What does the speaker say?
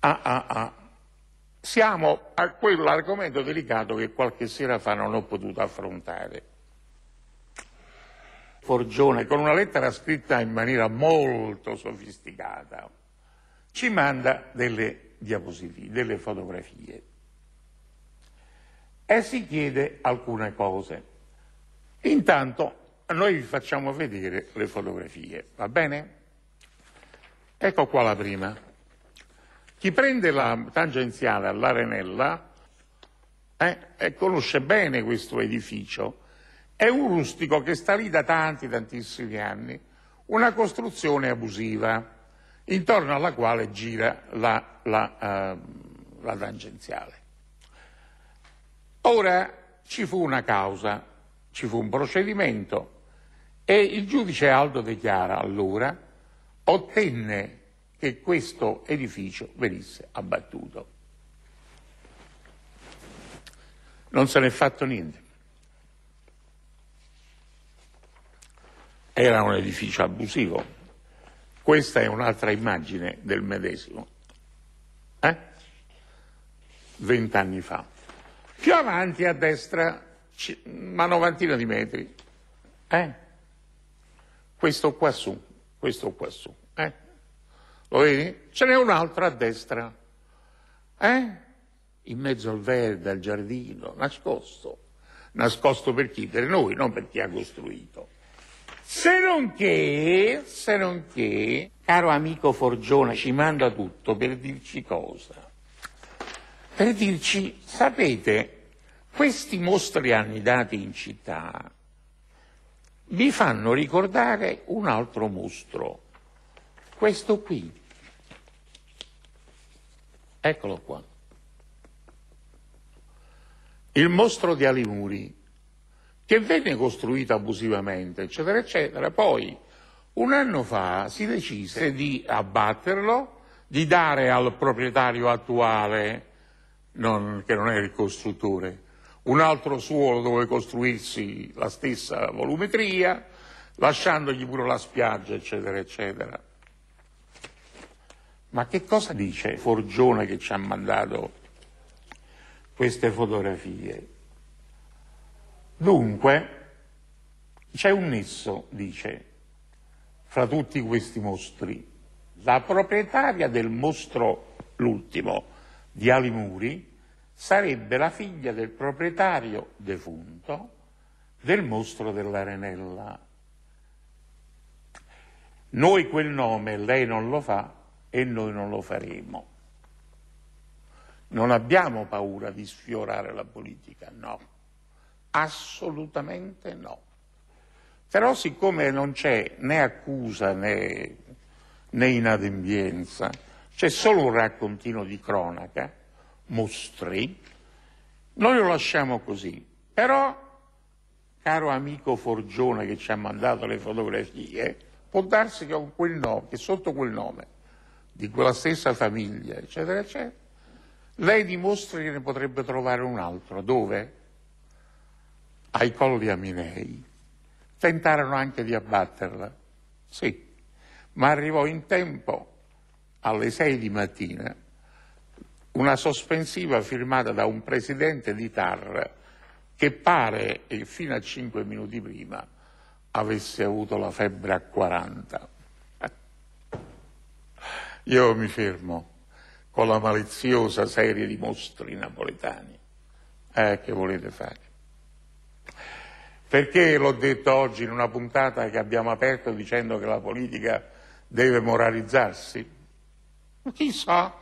AAA. Ah, ah, ah. Siamo a quell'argomento delicato che qualche sera fa non ho potuto affrontare. Forgione, con una lettera scritta in maniera molto sofisticata, ci manda delle diapositive, delle fotografie e si chiede alcune cose. Intanto noi vi facciamo vedere le fotografie, va bene? Ecco qua la prima. Chi prende la tangenziale all'Arenella eh, eh, conosce bene questo edificio. È un rustico che sta lì da tanti, tantissimi anni, una costruzione abusiva intorno alla quale gira la, la, uh, la tangenziale. Ora ci fu una causa, ci fu un procedimento e il giudice Aldo De Chiara allora ottenne che questo edificio venisse abbattuto. Non se n'è fatto niente. Era un edificio abusivo. Questa è un'altra immagine del medesimo. Eh? Vent'anni fa. Più avanti a destra, una novantina di metri. Eh? Questo qua su, questo qua su. Eh? Lo vedi? Ce n'è un'altra a destra. Eh? In mezzo al verde, al giardino, nascosto. Nascosto per chi? Per noi, non per chi ha costruito. Se non che, se non che, caro amico Forgione ci manda tutto per dirci cosa? Per dirci, sapete, questi mostriani dati in città mi fanno ricordare un altro mostro, questo qui, Eccolo qua. Il mostro di Alimuri, che venne costruito abusivamente, eccetera, eccetera, poi un anno fa si decise di abbatterlo, di dare al proprietario attuale, non, che non era il costruttore, un altro suolo dove costruirsi la stessa volumetria, lasciandogli pure la spiaggia, eccetera, eccetera. Ma che cosa dice Forgione che ci ha mandato queste fotografie? Dunque, c'è un nesso, dice, fra tutti questi mostri. La proprietaria del mostro, l'ultimo, di Alimuri, sarebbe la figlia del proprietario defunto del mostro dell'Arenella. Noi quel nome, lei non lo fa, e noi non lo faremo. Non abbiamo paura di sfiorare la politica, no, assolutamente no. Però siccome non c'è né accusa né, né inadempienza, c'è solo un raccontino di cronaca, mostri, noi lo lasciamo così. Però, caro amico Forgione che ci ha mandato le fotografie, può darsi che, quel nome, che sotto quel nome di quella stessa famiglia, eccetera, eccetera, lei dimostra che ne potrebbe trovare un altro. Dove? Ai colli Aminei. Tentarono anche di abbatterla, sì, ma arrivò in tempo alle sei di mattina una sospensiva firmata da un presidente di TAR che pare, fino a cinque minuti prima, avesse avuto la febbre a 40. Io mi fermo con la maliziosa serie di mostri napoletani. Eh, che volete fare? Perché l'ho detto oggi in una puntata che abbiamo aperto dicendo che la politica deve moralizzarsi? Ma chissà.